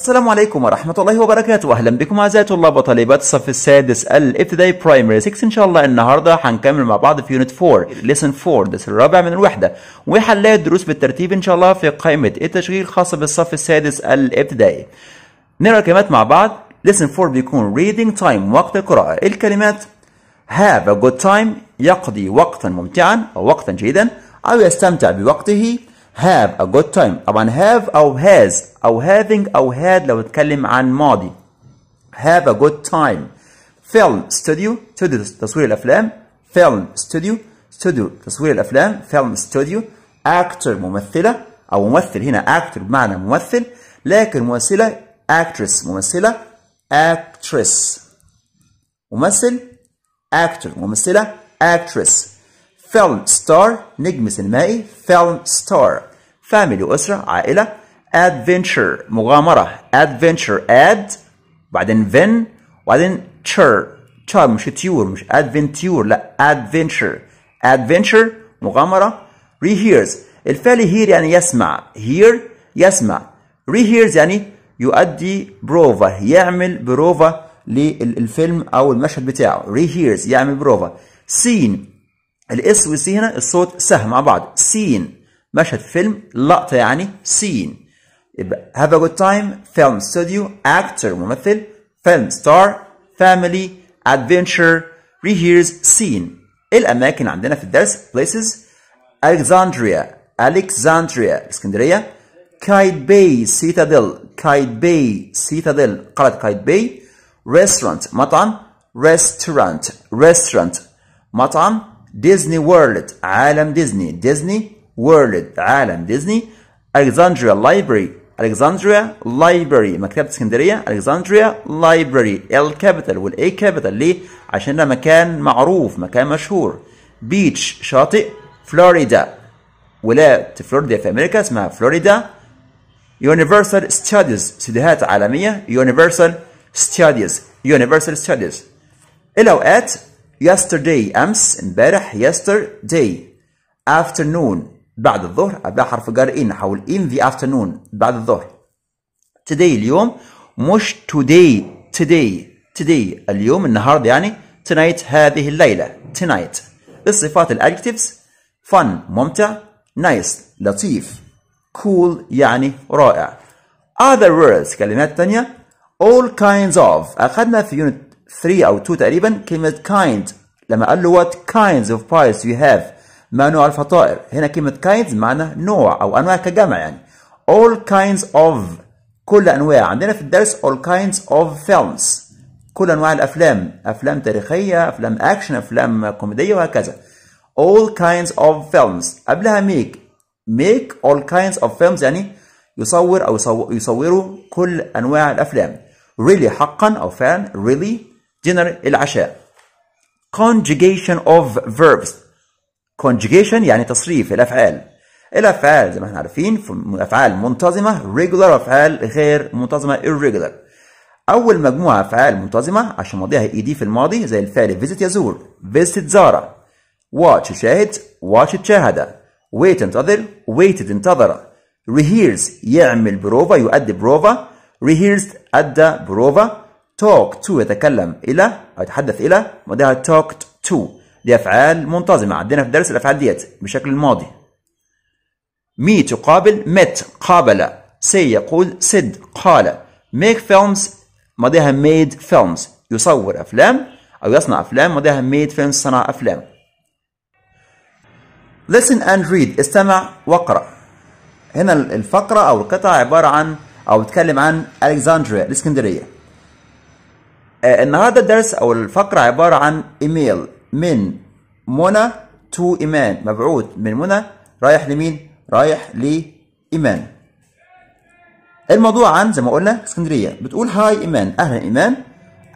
السلام عليكم ورحمة الله وبركاته أهلا بكم أعزائي طلاب وطالبات الصف السادس الابتدائي برايمري 6 إن شاء الله النهاردة هنكمل مع بعض في يونت 4 ليسن 4 درس الرابع من الوحدة وهنلاقي الدروس بالترتيب إن شاء الله في قائمة التشغيل الخاصة بالصف السادس الابتدائي نقرأ الكلمات مع بعض ليسن 4 بيكون reading time وقت القراءة الكلمات have a good time يقضي وقتا ممتعا أو وقتا جيدا أو يستمتع بوقته have a good time طبعا have أو has أو having أو had لو اتكلم عن ماضي have a good time film studio studio تصوير الأفلام film studio studio تصوير الأفلام film studio actor ممثلة أو ممثل هنا actor بمعنى ممثل لكن ممثلة actress ممثلة actress ممثل actor ممثلة actress film star نجم سينمائي film star فاميلي أسرة عائلة adventure مغامرة adventure ad بعدين فين وبعدين تشر تشر مش تيور مش adventure لا adventure adventure مغامرة rehears الفعل هير يعني يسمع هير يسمع rehears يعني يؤدي بروفا يعمل بروفا للفيلم او المشهد بتاعه rehears يعمل بروفا seen الاس والسي هنا الصوت سه مع بعض seen مشهد فيلم لقطة يعني سين يبقى have a good time film studio actor ممثل film star family adventure rehears scene الأماكن عندنا في الدرس places Alexandria Alexandria اسكندرية كايت باي سيتادل كايت باي سيتادل قلعة كايت باي restaurant مطعم restaurant restaurant مطعم ديزني وورلد عالم ديزني ديزني وورلد عالم ديزني الكسندريا لايبرري الكسندريا لايبرري مكتبه اسكندريه الكسندريا لايبرري ال كابيتال والاي كابيتال ليه عشان ده مكان معروف مكان مشهور بيتش شاطئ فلوريدا ولايه فلوريدا في امريكا اسمها فلوريدا يونيفرسال ستاديز استديوهات عالميه يونيفرسال ستاديز يونيفرسال ستاديز الاوقات yesterday امس امبارح yesterday afternoon بعد الظهر هذا حرف جر إن حول in the afternoon بعد الظهر today اليوم مش today today today اليوم النهارده يعني tonight هذه الليلة tonight الصفات الادجكتيفز fun ممتع nice لطيف cool يعني رائع other words كلمات تانية all kinds of أخذنا في unit 3 أو 2 تقريبا كلمة kind لما قال له what kinds of pies you have ما نوع الفطائر هنا كلمة kinds معنى نوع أو أنواع كجمع يعني all kinds of كل أنواع عندنا في الدرس all kinds of films كل أنواع الأفلام أفلام تاريخية أفلام أكشن أفلام كوميدية وهكذا all kinds of films قبلها make make all kinds of films يعني يصور أو يصوروا كل أنواع الأفلام really حقا أو فعلا really dinner العشاء conjugation of verbs conjugation يعني تصريف الافعال الافعال زي ما احنا عارفين افعال منتظمه regular افعال غير منتظمه irregular اول مجموعه افعال منتظمه عشان ماضيها اي دي في الماضي زي الفعل visit يزور visit زارة watch شاهد watch تشاهد wait انتظر waited انتظر rehears يعمل بروفا يؤدي بروفا rehears ادى بروفا talk to يتكلم الى او يتحدث الى ماضيها talked to دي افعال منتظمه عندنا في درس الافعال ديت بشكل الماضي مي تقابل مت قابل سي يقول سد قال ميك فيلمز ماضيها ميد فيلمز يصور افلام او يصنع افلام ماضيها ميد فيلمز صنع افلام listen and read استمع واقرأ هنا الفقرة أو القطعة عبارة عن أو بتكلم عن ألكسندريا الإسكندرية آه، النهاردة الدرس أو الفقرة عبارة عن إيميل من منى تو إيمان مبعوث من منى رايح لمين؟ رايح لإيمان الموضوع عن زي ما قلنا اسكندرية بتقول هاي إيمان أهلا إيمان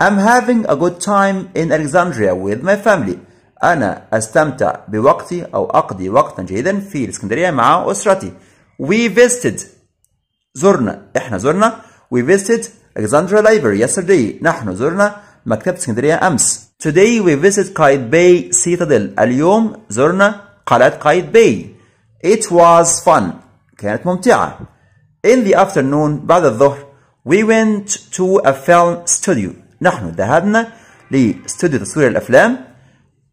I'm having a good time in Alexandria with my family أنا أستمتع بوقتي أو أقضي وقتا جيدا في الإسكندرية مع أسرتي We visited زرنا إحنا زرنا We visited Alexandria Library yesterday نحن زرنا مكتبة اسكندرية أمس Today we visit Kaidbay Citadel اليوم زرنا قلعة قايتباي It was fun كانت ممتعة In the afternoon بعد الظهر We went to a film studio نحن ذهبنا لاستوديو تصوير الأفلام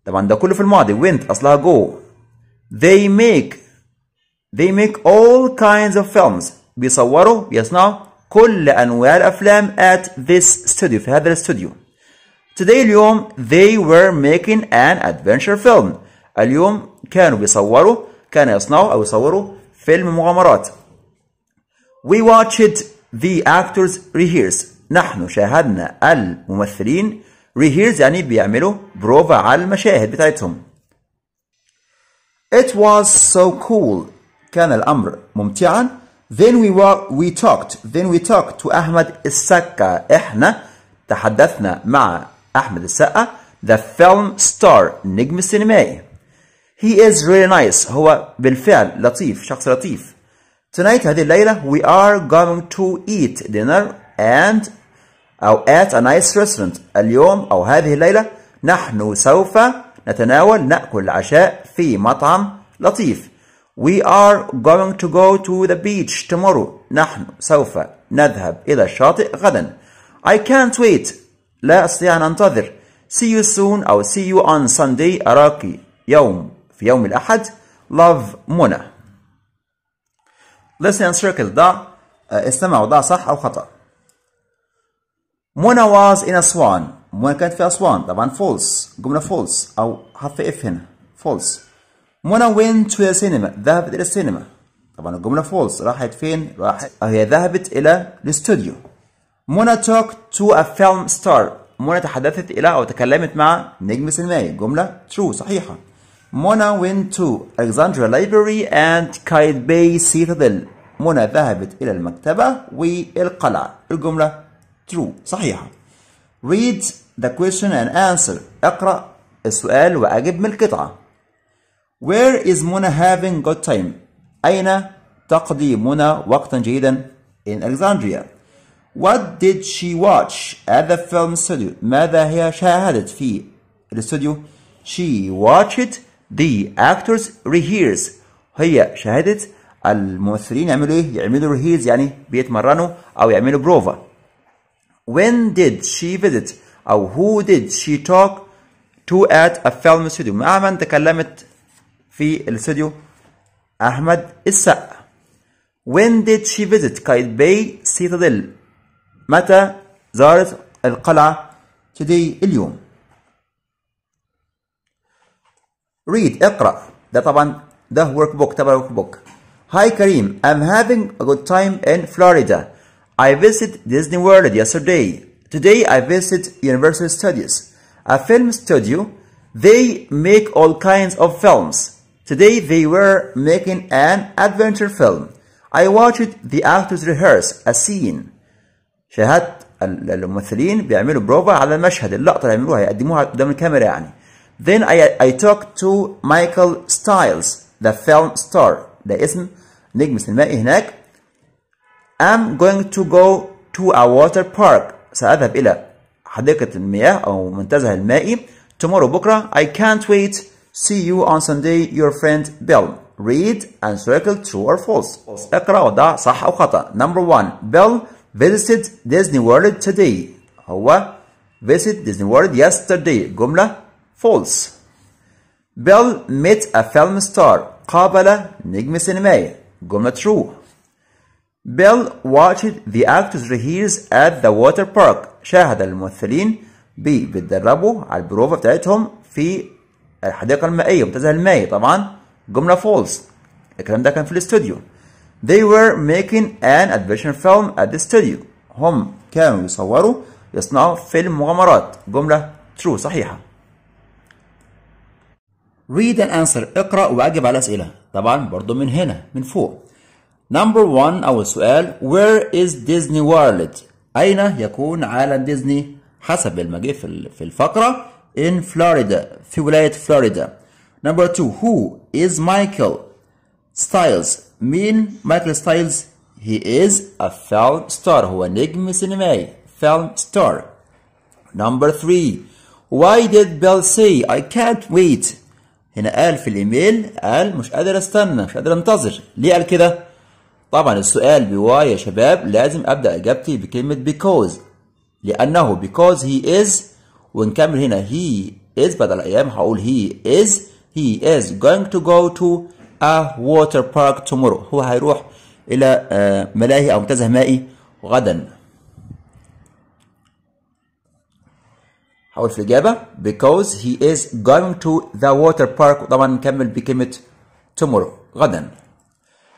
طبعا ده كله في الماضي went أصلها go They make They make all kinds of films بيصوروا بيصنعوا كل أنواع الأفلام at this studio في هذا الاستوديو today اليوم they were making an adventure film اليوم كانوا بيصوروا كان يصنعوا أو يصوروا فيلم مغامرات we watched the actors rehearse نحن شاهدنا الممثلين rehears يعني بيعملوا بروفا على المشاهد بتاعتهم It was so cool. كان الأمر ممتعا. Then we were we talked. Then we talked to أحمد السكة. إحنا تحدثنا مع Ahmed Sa'a the film star نجم السينمائي He is really nice هو بالفعل لطيف شخص لطيف Tonight هذه الليلة we are going to eat dinner and أو at a nice restaurant اليوم أو هذه الليلة نحن سوف نتناول نأكل العشاء في مطعم لطيف We are going to go to the beach tomorrow. نحن سوف نذهب إلى الشاطئ غدا. I can't wait لا أستطيع أن أنتظر See you soon أو See you on Sunday أراك يوم في يوم الأحد Love منى Listen and circle ضع آه، استمع وضع صح أو خطأ منى was in أسوان منى كانت في أسوان طبعا false جملة false أو حرف إف هنا false منى went to the cinema ذهبت إلى السينما طبعا الجملة false راحت فين؟ راحت هي ذهبت إلى الاستوديو منى توك تو ا فيلم ستار منى تحدثت الى او تكلمت مع نجم سينمائي جمله ترو صحيحه منى went to Alexandria Library and Kite Bay Citadel منى ذهبت إلى المكتبة والقلعة الجملة true صحيحة read the question and answer اقرأ السؤال وأجب من القطعة where is منى having good time أين تقضي منى وقتا جيدا in Alexandria What did she watch at the film studio? ماذا هي شاهدت في الاستوديو؟ She watched the actors rehearse. هي شاهدت الممثلين يعملوا ايه؟ يعملوا rehearse يعني بيتمرنوا أو يعملوا بروفا. When did she visit? أو who did she talk to at a film studio؟ مع من تكلمت في الاستوديو؟ أحمد السقا. When did she visit Kite Bay Citadel متى زارت القلعة تدي اليوم read اقرأ ده طبعا ده work book تبع work book Hi Karim I'm having a good time in Florida I visited Disney World yesterday Today I visited Universal Studios a film studio they make all kinds of films Today they were making an adventure film I watched the actors rehearse a scene شاهدت الممثلين بيعملوا بروفا على المشهد اللقطة اللي هيعملوها يقدموها قدام الكاميرا يعني Then I, I talked to Michael Stiles the film star ده اسم نجم سينمائي هناك I'm going to go to a water park سأذهب إلى حديقة المياه أو منتزه المائي tomorrow بكرة I can't wait see you on Sunday your friend Bill read and circle true or false اقرأ وضع صح أو خطأ number one Bill visited Disney World today هو visit Disney World yesterday جملة false Bill met a film star قابل نجم سينمائي جملة true Bill watched the actors rehearse at the water park شاهد الممثلين بي بيتدربوا على البروفة بتاعتهم في الحديقة المائية المنتزه المائي طبعا جملة false الكلام ده كان في الاستوديو they were making an adventure film at the studio هم كانوا يصوروا يصنعوا فيلم مغامرات جملة true صحيحة read and answer اقرأ واجب على الأسئلة طبعا برضو من هنا من فوق number one أول سؤال where is Disney World أين يكون عالم ديزني حسب المجيء في الفقرة in Florida في ولاية فلوريدا number two who is Michael Styles مين مايكل ستايلز he is a film star هو نجم سينمائي film star number three why did Bill say I can't wait هنا قال في الايميل قال مش قادر استنى مش قادر انتظر ليه قال كده طبعا السؤال بواي يا شباب لازم ابدا اجابتي بكلمه because لانه because he is ونكمل هنا he is بدل ايام هقول he is he is going to go to a آه، water park tomorrow هو هيروح الى آه، ملاهي او منتزه مائي غدا هقول في الاجابه because he is going to the water park طبعا نكمل بكلمه tomorrow غدا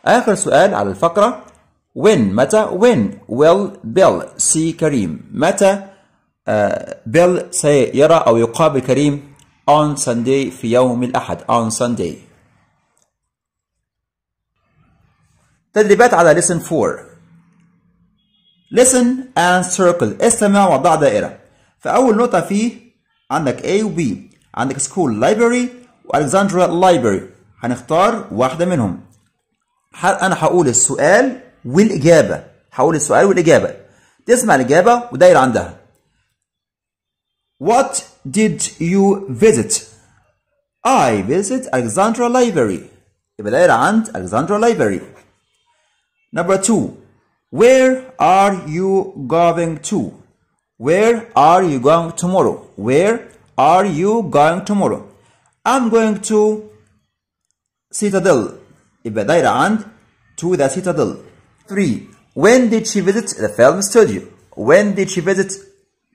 اخر سؤال على الفقره when متى when will Bill see كريم متى بيل آه، سيرى او يقابل كريم on Sunday في يوم الاحد on Sunday تدريبات على lesson 4 listen and circle استمع وضع دائرة فأول نقطة فيه عندك A و B عندك school library وألكسندريا library هنختار واحدة منهم أنا هقول السؤال والإجابة هقول السؤال والإجابة تسمع الإجابة وداير عندها What did you visit? I visit Alexandra Library يبقى داير عند Alexandra Library Number two, where are you going to? Where are you going tomorrow? Where are you going tomorrow? I'm going to Citadel. يبقى دايرة عند to the Citadel. 3. When did she visit the film studio? When did she visit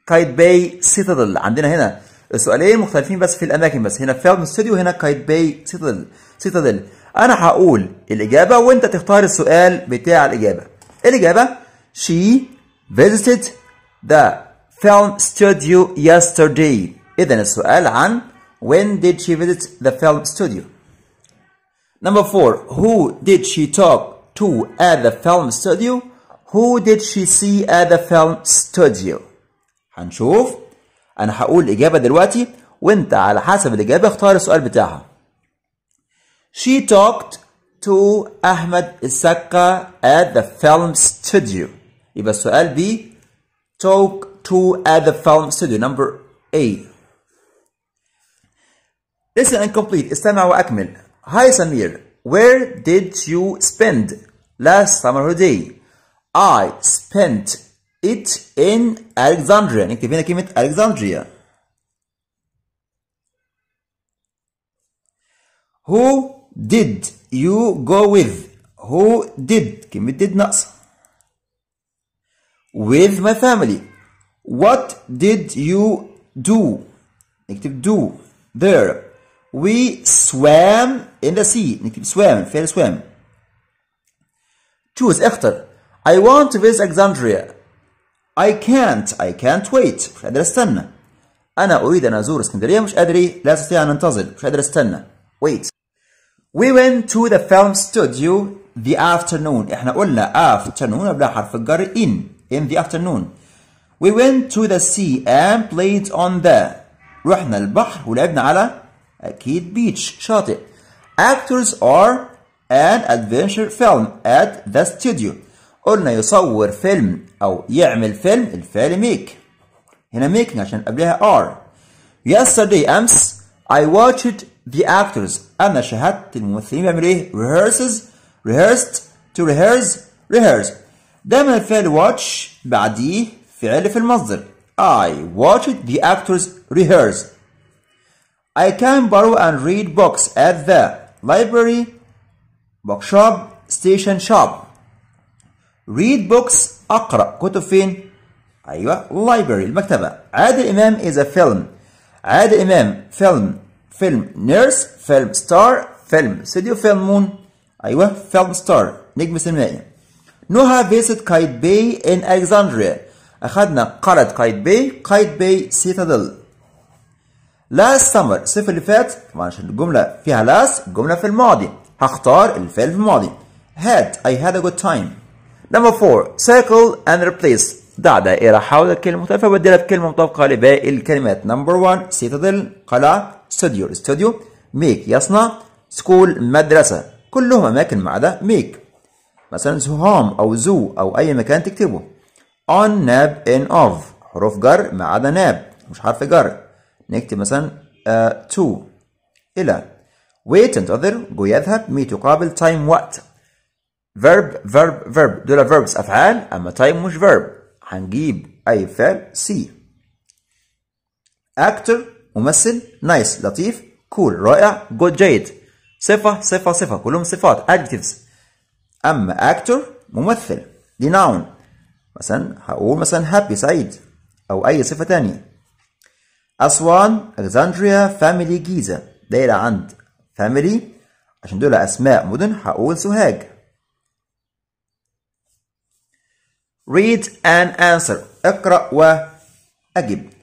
Kite Bay Citadel؟ عندنا هنا السؤالين مختلفين بس في الأماكن بس هنا film studio هنا Kite Bay Citadel. Citadel. انا هقول الاجابه وانت تختار السؤال بتاع الاجابه الاجابه she visited the film studio yesterday اذا السؤال عن when did she visit the film studio number 4 who did she talk to at the film studio who did she see at the film studio هنشوف انا هقول الاجابه دلوقتي وانت على حسب الاجابه اختار السؤال بتاعها She talked to Ahmed Isaka at the film studio. يبقى السؤال B talk to at the film studio number A. Listen and complete. استمع وأكمل. Hi Samir, where did you spend last summer holiday? I spent it in Alexandria. نكتب هنا كلمة Alexandria. Who did you go with who did كلمة did ناقصة with my family what did you do نكتب do there we swam in the sea نكتب swam فعل swam choose اختر I want to visit Alexandria I can't I can't wait مش قادر استنى أنا أريد أن أزور اسكندرية مش قادر لا أستطيع أن أنتظر مش قادر استنى wait we went to the film studio the afternoon احنا قلنا afternoon قبلها حرف الجر in in the afternoon we went to the sea and played on the رحنا البحر ولعبنا على اكيد beach شاطئ actors are an adventure film at the studio قلنا يصور فيلم او يعمل فيلم الفعل make هنا make عشان قبلها are yesterday امس I watched the actors انا شاهدت الممثلين بيعملوا ايه rehearses rehearsed to rehearse rehearse دايما الفعل watch بعديه فعل في المصدر I watched the actors rehearse I can borrow and read books at the library bookshop station shop read books اقرأ كتب فين ايوه library المكتبة عادل امام is a film عادل امام film فيلم نيرس فيلم ستار فيلم استوديو فيلم مون ايوه فيلم ستار نجم سينمائي نوها فيست كايت باي ان الكسندريا اخذنا قرية كايت باي كايت باي سيتادل لاست سمر الصيف اللي فات طبعا عشان الجمله فيها لاست جملة في الماضي هختار الفعل في الماضي هاد اي هاد ا جود تايم نمبر four cycle اند ريبليس دع دائرة حول الكلمة المتفقة وبدلها بكلمة مطابقة لباقي الكلمات نمبر one سيتادل قلعة استوديو استوديو ميك يصنع سكول مدرسة كلهم أماكن ما عدا ميك مثلا هوم أو زو أو أي مكان تكتبه on ناب ان of حروف جر ما عدا ناب مش حرف جر نكتب مثلا uh, to إلى wait انتظر جو يذهب مي تقابل تايم وقت verb verb verb دول فيربس أفعال أما تايم مش verb هنجيب أي فعل سي actor ممثل نايس nice. لطيف كول cool. رائع جود جيد صفة صفة صفة كلهم صفات adjectives أما actor ممثل دي noun مثلا هقول مثلا happy سعيد أو أي صفة تانية أسوان ألكسندريا فاميلي جيزة دايرة عند فاميلي عشان دول أسماء مدن هقول سوهاج read and answer اقرأ وأجب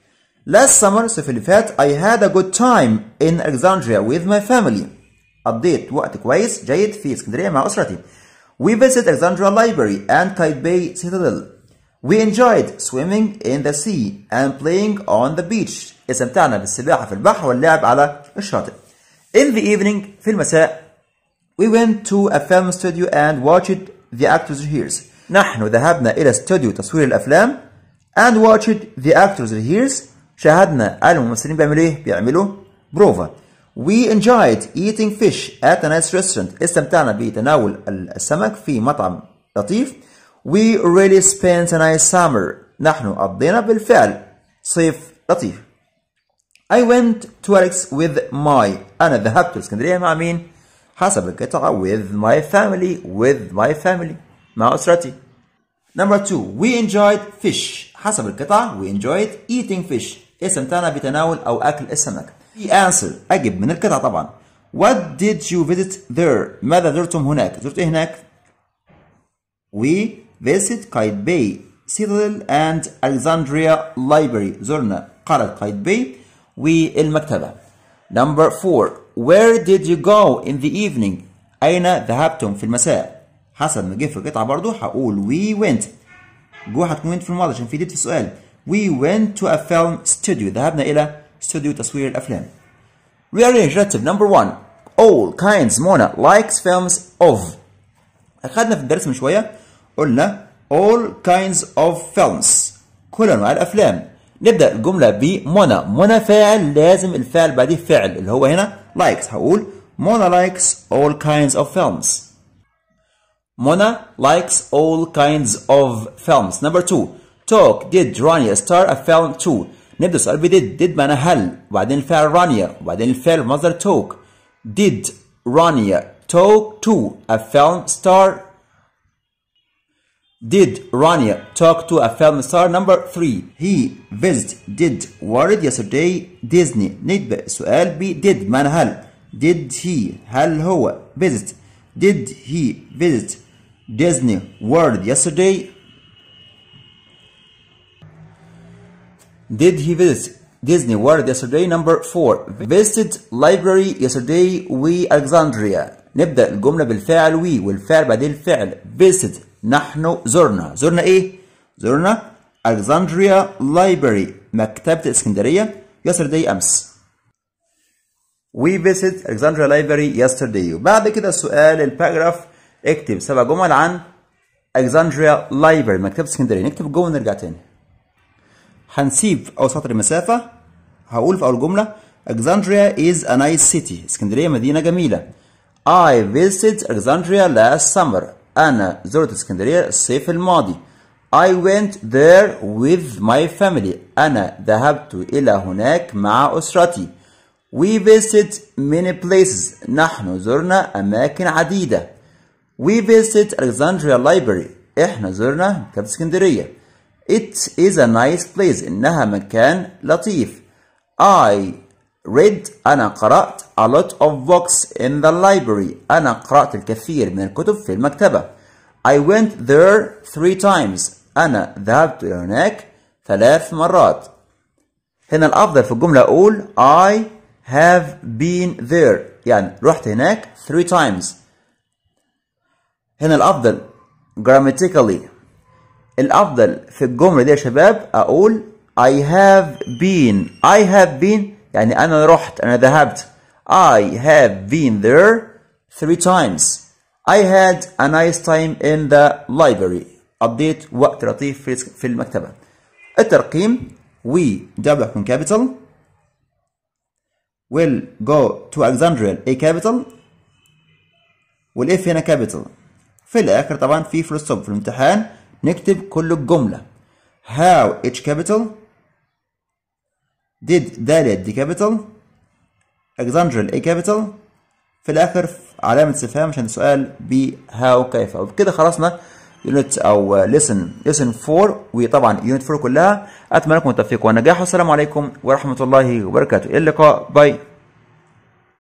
Last summer في اللي فات I had a good time in Alexandria with my family. قضيت وقت كويس جيد في اسكندرية مع أسرتي. We visited Alexandria Library and Kite Taipei Citadel. We enjoyed swimming in the sea and playing on the beach. استمتعنا بالسباحة في البحر واللعب على الشاطئ. In the evening في المساء We went to a film studio and watched the actors rehears. نحن ذهبنا إلى استوديو تصوير الأفلام and watched the actors rehears. شاهدنا الممثلين بيعملوا ايه؟ بيعملوا بروفا. We enjoyed eating fish at a nice restaurant. استمتعنا بتناول السمك في مطعم لطيف. We really spent a nice summer. نحن قضينا بالفعل صيف لطيف. I went to Alex with my أنا ذهبت لإسكندرية مع مين؟ حسب القطعة with my family with my family مع أسرتي. Number two, we enjoyed fish. حسب القطعة we enjoyed eating fish. اسم بتناول أو أكل السمك في انسر أجب من القطعة طبعا What did you visit there ماذا زرتم هناك زرت إيه هناك We visit Kite Bay Citadel and Alexandria Library زرنا قرى Kite Bay والمكتبة Number 4 Where did you go in the evening أين ذهبتم في المساء حسب ما جه في القطعة برضه هقول we went جوه هتكون went في الماضي عشان في ديت في السؤال we went to a film studio ذهبنا إلى استوديو تصوير الأفلام rearrange relative number one all kinds Mona likes films of أخذنا في الدرس من شوية قلنا all kinds of films كل أنواع الأفلام نبدأ الجملة ب Mona Mona فاعل لازم الفعل بعديه فعل اللي هو هنا likes هقول Mona likes all kinds of films Mona likes all kinds of films number two توك ديد رانيا ستار افالن تو نبدأ سؤال بديد ديد معناها هل وبعدين الفعل رانيا وبعدين الفعل مصدر توك ديد رانيا توك تو افالن ستار Did Rania talk to a film star? Number three. He visited did worried yesterday Disney. نبدأ سؤال ب did من هل did he هل هو visit did he visit Disney World yesterday Did he visit Disney World yesterday? Number four. Visited library yesterday we Alexandria. نبدأ الجملة بالفعل وي والفعل بعد الفعل visit نحن زرنا زرنا إيه؟ زرنا Alexandria library مكتبة اسكندرية yesterday أمس We visited Alexandria Library yesterday وبعد كده السؤال الباراجراف اكتب سبع جمل عن Alexandria Library مكتبة اسكندرية نكتب الجمل ونرجع تاني هنسيب اول سطر مسافه هقول في اول جمله Alexandria is a nice city اسكندريه مدينه جميله I visited Alexandria last summer انا زرت اسكندريه الصيف الماضي I went there with my family. أنا ذهبت إلى هناك مع أسرتي. We visited many places. نحن زرنا أماكن عديدة. We visited Alexandria Library. إحنا زرنا مكتبة اسكندرية. It is a nice place. إنها مكان لطيف. I read أنا قرأت a lot of books in the library. أنا قرأت الكثير من الكتب في المكتبة. I went there three times. أنا ذهبت هناك ثلاث مرات. هنا الأفضل في الجملة أقول I have been there. يعني رحت هناك three times. هنا الأفضل grammatically الافضل في الجمله دي يا شباب اقول I have been I have been يعني انا رحت انا ذهبت I have been there three times I had a nice time in the library قضيت وقت لطيف في المكتبه الترقيم we جاب لكم capital will go to Alexandria a capital والاف هنا capital في الاخر طبعا في فلوس في الامتحان نكتب كل الجملة how h capital did داليا d capital exandral a capital في الآخر علامة استفهام عشان السؤال ب how كيف وبكده خلصنا يونت أو ليسن ليسن 4 وطبعا يونت 4 كلها أتمنى لكم التوفيق والنجاح والسلام عليكم ورحمة الله وبركاته إلى اللقاء باي